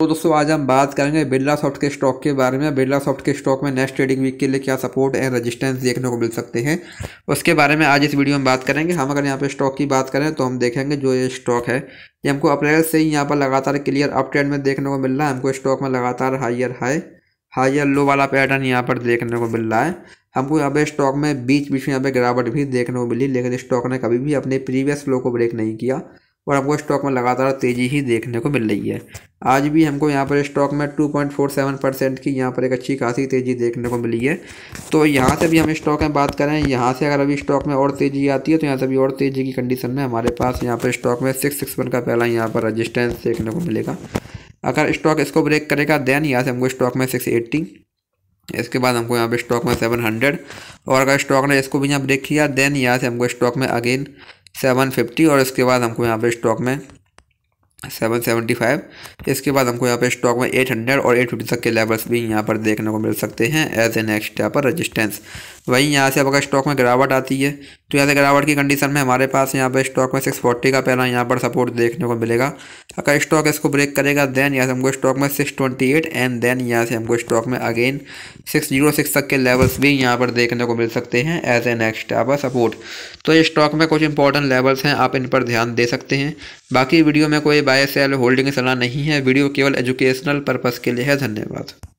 तो दोस्तों आज हम बात करेंगे बिरला सॉफ्ट के स्टॉक के बारे में बिरला सॉफ्ट के स्टॉक में नेक्स्ट ट्रेडिंग वीक के लिए क्या सपोर्ट एंड रेजिस्टेंस देखने को मिल सकते हैं उसके बारे में आज इस वीडियो में बात करेंगे हम अगर यहाँ पे स्टॉक की बात करें तो हम देखेंगे जो ये स्टॉक है ये हमको अप्रैल से ही यहाँ पर लगातार क्लियर अप ट्रेंड में देखने को मिल रहा है हमको स्टॉक में लगातार हाइयर हाई हाइयर लो वाला पैटर्न यहाँ पर देखने को मिल रहा है हमको यहाँ पे स्टॉक में बीच बीच में यहाँ पे गिरावट भी देखने को मिली लेकिन स्टॉक ने कभी भी अपने प्रीवियस लो को ब्रेक नहीं किया और हमको स्टॉक में लगातार तेज़ी ही देखने को मिल रही है आज भी हमको यहाँ पर स्टॉक में 2.47 परसेंट की यहाँ पर एक अच्छी खासी तेज़ी देखने को मिली है तो यहाँ से भी हम स्टॉक में बात करें यहाँ से अगर अभी स्टॉक में और तेज़ी आती है तो यहाँ से भी और तेज़ी की कंडीशन में हमारे पास यहाँ पर स्टॉक में सिक्स सिक्स वन का पहला यहाँ पर रजिस्टेंस देखने को मिलेगा अगर स्टॉक इसको ब्रेक करेगा देन यहाँ से हमको स्टॉक में सिक्स एट्टी इसके बाद हमको यहाँ पर स्टॉक में सेवन हंड्रेड और अगर स्टॉक ने इसको भी यहाँ ब्रेक किया देन यहाँ से हमको स्टॉक में अगेन सेवन फिफ्टी और इसके बाद हमको यहाँ पे स्टॉक में सेवन सेवेंटी फाइव इसके बाद हमको यहाँ पे स्टॉक में एट हंड्रेड और एट फिफ्टी तक के लेवल्स भी यहाँ पर देखने को मिल सकते हैं एज ए नेक्स्ट यहाँ पर रजिस्टेंस वहीं यहाँ से अब अगर स्टॉक में गिरावट आती है तो यहाँ से गिरावट की कंडीशन में हमारे पास यहाँ पर स्टॉक में सिक्स फोर्टी का पहला यहाँ पर सपोर्ट देखने को मिलेगा अगर स्टॉक इसको ब्रेक करेगा देन यहाँ से हमको स्टॉक में six twenty eight and then यहाँ से हमको स्टॉक में अगेन सिक्स जीरो सिक्स तक के लेवल्स भी यहाँ पर देखने को मिल सकते हैं एज ए नेक्स्ट आपका सपोर्ट तो ये स्टॉक में कुछ इंपॉर्टेंट लेवल्स हैं आप इन पर ध्यान दे सकते हैं बाकी वीडियो में कोई बाय सेल होल्डिंग सलाह नहीं है वीडियो केवल एजुकेशनल पर्पज़ के लिए है धन्यवाद